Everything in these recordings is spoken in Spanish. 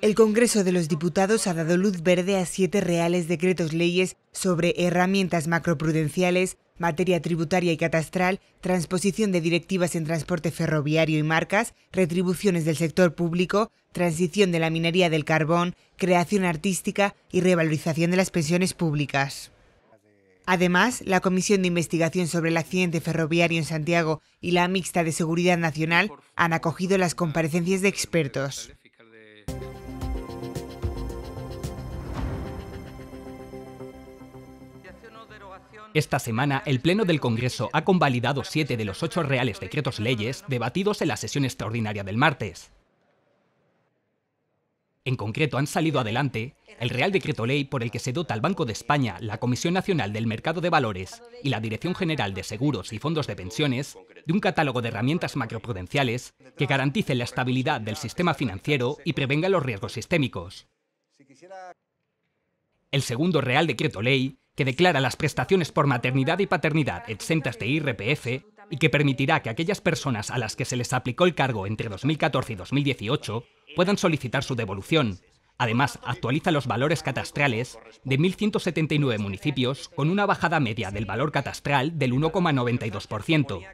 El Congreso de los Diputados ha dado luz verde a siete reales decretos leyes sobre herramientas macroprudenciales, materia tributaria y catastral, transposición de directivas en transporte ferroviario y marcas, retribuciones del sector público, transición de la minería del carbón, creación artística y revalorización de las pensiones públicas. Además, la Comisión de Investigación sobre el Accidente Ferroviario en Santiago y la Mixta de Seguridad Nacional han acogido las comparecencias de expertos. Esta semana, el Pleno del Congreso ha convalidado siete de los ocho reales decretos leyes debatidos en la sesión extraordinaria del martes. En concreto, han salido adelante el Real Decreto Ley por el que se dota al Banco de España, la Comisión Nacional del Mercado de Valores y la Dirección General de Seguros y Fondos de Pensiones de un catálogo de herramientas macroprudenciales que garanticen la estabilidad del sistema financiero y prevenga los riesgos sistémicos. El segundo Real Decreto Ley que declara las prestaciones por maternidad y paternidad exentas de IRPF y que permitirá que aquellas personas a las que se les aplicó el cargo entre 2014 y 2018 puedan solicitar su devolución. Además, actualiza los valores catastrales de 1.179 municipios con una bajada media del valor catastral del 1,92%.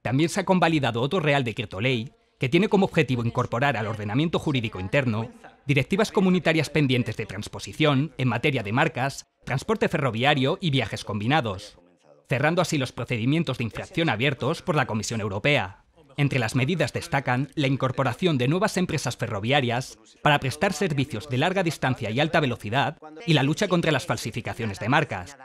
También se ha convalidado otro Real Decreto Ley que tiene como objetivo incorporar al ordenamiento jurídico interno directivas comunitarias pendientes de transposición en materia de marcas, transporte ferroviario y viajes combinados, cerrando así los procedimientos de infracción abiertos por la Comisión Europea. Entre las medidas destacan la incorporación de nuevas empresas ferroviarias para prestar servicios de larga distancia y alta velocidad y la lucha contra las falsificaciones de marcas,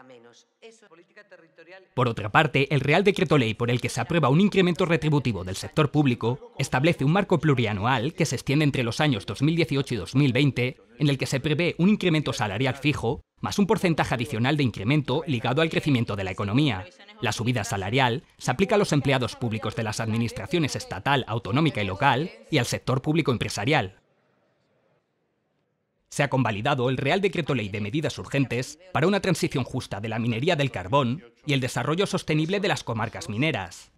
por otra parte, el Real Decreto Ley por el que se aprueba un incremento retributivo del sector público establece un marco plurianual que se extiende entre los años 2018 y 2020, en el que se prevé un incremento salarial fijo, más un porcentaje adicional de incremento ligado al crecimiento de la economía. La subida salarial se aplica a los empleados públicos de las administraciones estatal, autonómica y local y al sector público empresarial se ha convalidado el Real Decreto Ley de Medidas Urgentes para una transición justa de la minería del carbón y el desarrollo sostenible de las comarcas mineras.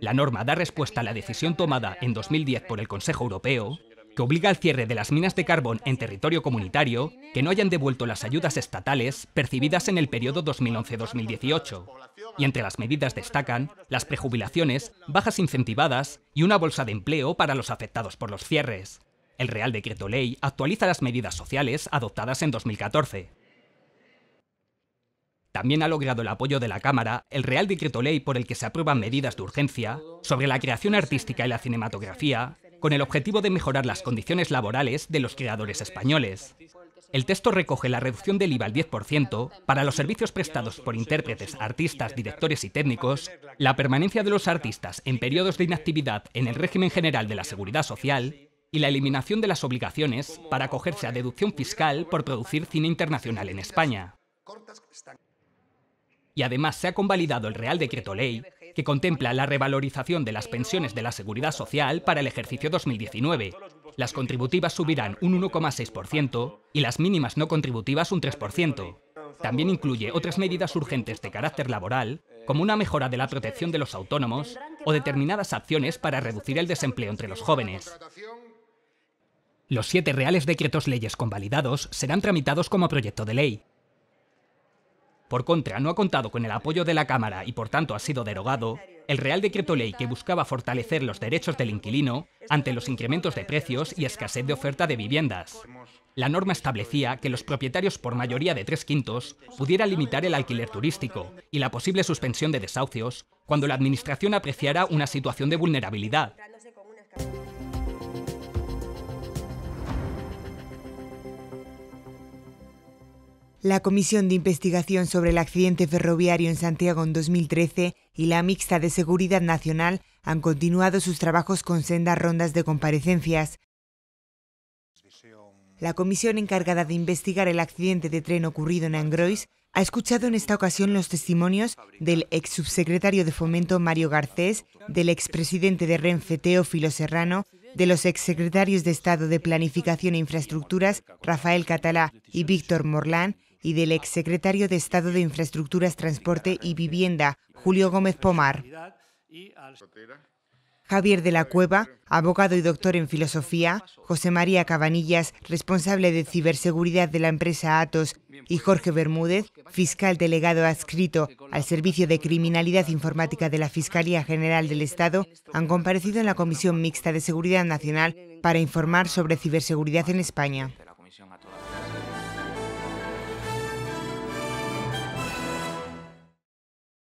La norma da respuesta a la decisión tomada en 2010 por el Consejo Europeo, que obliga al cierre de las minas de carbón en territorio comunitario que no hayan devuelto las ayudas estatales percibidas en el periodo 2011-2018. Y entre las medidas destacan las prejubilaciones, bajas incentivadas y una bolsa de empleo para los afectados por los cierres. El Real Decreto Ley actualiza las medidas sociales adoptadas en 2014. También ha logrado el apoyo de la Cámara el Real Decreto Ley por el que se aprueban medidas de urgencia sobre la creación artística y la cinematografía con el objetivo de mejorar las condiciones laborales de los creadores españoles. El texto recoge la reducción del IVA al 10% para los servicios prestados por intérpretes, artistas, directores y técnicos, la permanencia de los artistas en periodos de inactividad en el régimen general de la seguridad social y la eliminación de las obligaciones para acogerse a deducción fiscal por producir cine internacional en España. Y además se ha convalidado el Real Decreto Ley que contempla la revalorización de las pensiones de la Seguridad Social para el ejercicio 2019. Las contributivas subirán un 1,6% y las mínimas no contributivas un 3%. También incluye otras medidas urgentes de carácter laboral, como una mejora de la protección de los autónomos o determinadas acciones para reducir el desempleo entre los jóvenes. Los siete reales decretos leyes convalidados serán tramitados como proyecto de ley. Por contra, no ha contado con el apoyo de la Cámara y por tanto ha sido derogado, el Real Decreto Ley que buscaba fortalecer los derechos del inquilino ante los incrementos de precios y escasez de oferta de viviendas. La norma establecía que los propietarios por mayoría de tres quintos pudieran limitar el alquiler turístico y la posible suspensión de desahucios cuando la Administración apreciara una situación de vulnerabilidad, La Comisión de Investigación sobre el Accidente Ferroviario en Santiago en 2013 y la Mixta de Seguridad Nacional han continuado sus trabajos con sendas rondas de comparecencias. La comisión encargada de investigar el accidente de tren ocurrido en Angrois ha escuchado en esta ocasión los testimonios del ex subsecretario de Fomento Mario Garcés, del expresidente de Renfe Teófilo Serrano, de los exsecretarios de Estado de Planificación e Infraestructuras Rafael Catalá y Víctor Morlán, y del exsecretario de Estado de Infraestructuras, Transporte y Vivienda, Julio Gómez Pomar. Javier de la Cueva, abogado y doctor en filosofía, José María Cabanillas, responsable de ciberseguridad de la empresa Atos, y Jorge Bermúdez, fiscal delegado adscrito al Servicio de Criminalidad Informática de la Fiscalía General del Estado, han comparecido en la Comisión Mixta de Seguridad Nacional para informar sobre ciberseguridad en España.